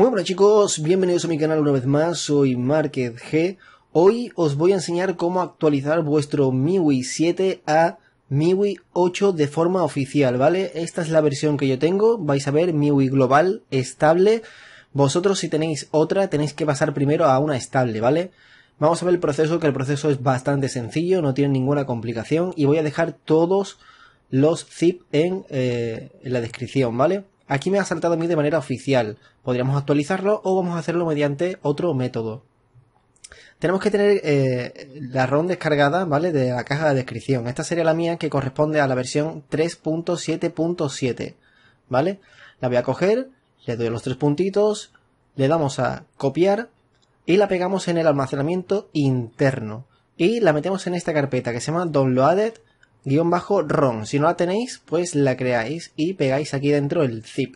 Muy buenas chicos, bienvenidos a mi canal una vez más, soy Market G. Hoy os voy a enseñar cómo actualizar vuestro MIUI 7 a MIUI 8 de forma oficial, ¿vale? Esta es la versión que yo tengo, vais a ver MIUI global, estable. Vosotros si tenéis otra tenéis que pasar primero a una estable, ¿vale? Vamos a ver el proceso, que el proceso es bastante sencillo, no tiene ninguna complicación y voy a dejar todos los zip en eh, la descripción, ¿vale? Aquí me ha saltado a mí de manera oficial. Podríamos actualizarlo o vamos a hacerlo mediante otro método. Tenemos que tener eh, la ROM descargada, ¿vale? De la caja de descripción. Esta sería la mía que corresponde a la versión 3.7.7, ¿vale? La voy a coger, le doy los tres puntitos, le damos a copiar y la pegamos en el almacenamiento interno. Y la metemos en esta carpeta que se llama Downloaded guión bajo ron, Si no la tenéis, pues la creáis y pegáis aquí dentro el zip,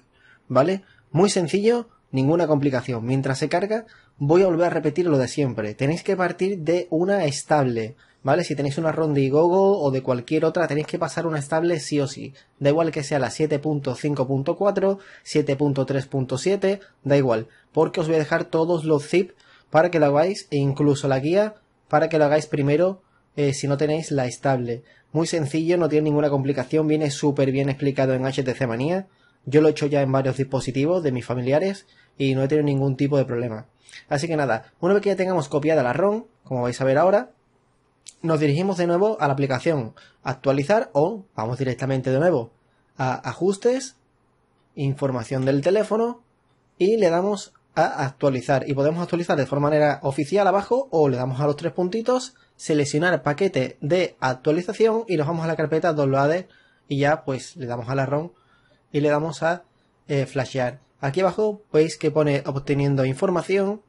¿vale? Muy sencillo, ninguna complicación. Mientras se carga, voy a volver a repetir lo de siempre. Tenéis que partir de una estable, ¿vale? Si tenéis una ROM de Igogo o de cualquier otra, tenéis que pasar una estable sí o sí. Da igual que sea la 7.5.4, 7.3.7, da igual. Porque os voy a dejar todos los zip para que lo hagáis e incluso la guía para que lo hagáis primero eh, si no tenéis la estable. Muy sencillo, no tiene ninguna complicación, viene súper bien explicado en HTC Manía. Yo lo he hecho ya en varios dispositivos de mis familiares y no he tenido ningún tipo de problema. Así que nada, una vez que ya tengamos copiada la ROM, como vais a ver ahora, nos dirigimos de nuevo a la aplicación actualizar o vamos directamente de nuevo a ajustes, información del teléfono y le damos a actualizar. Y podemos actualizar de forma manera oficial abajo o le damos a los tres puntitos, seleccionar paquete de actualización y nos vamos a la carpeta downloader y ya pues le damos a la ROM y le damos a eh, flashear. Aquí abajo veis que pone obteniendo información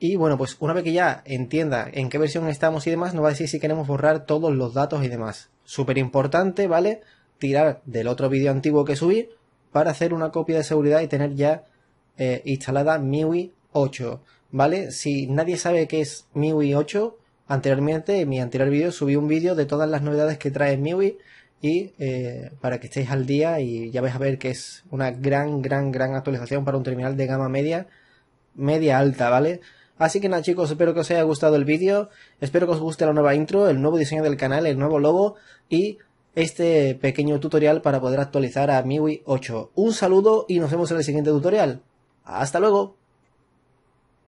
y bueno pues una vez que ya entienda en qué versión estamos y demás nos va a decir si queremos borrar todos los datos y demás. Súper importante, ¿vale? Tirar del otro vídeo antiguo que subí para hacer una copia de seguridad y tener ya eh, instalada MIUI 8, ¿vale? Si nadie sabe qué es MIUI 8, anteriormente en mi anterior vídeo subí un vídeo de todas las novedades que trae MIUI y eh, para que estéis al día y ya vais a ver que es una gran, gran, gran actualización para un terminal de gama media, media alta, ¿vale? Así que nada chicos, espero que os haya gustado el vídeo, espero que os guste la nueva intro, el nuevo diseño del canal, el nuevo logo y este pequeño tutorial para poder actualizar a MIUI 8. Un saludo y nos vemos en el siguiente tutorial. Hasta luego.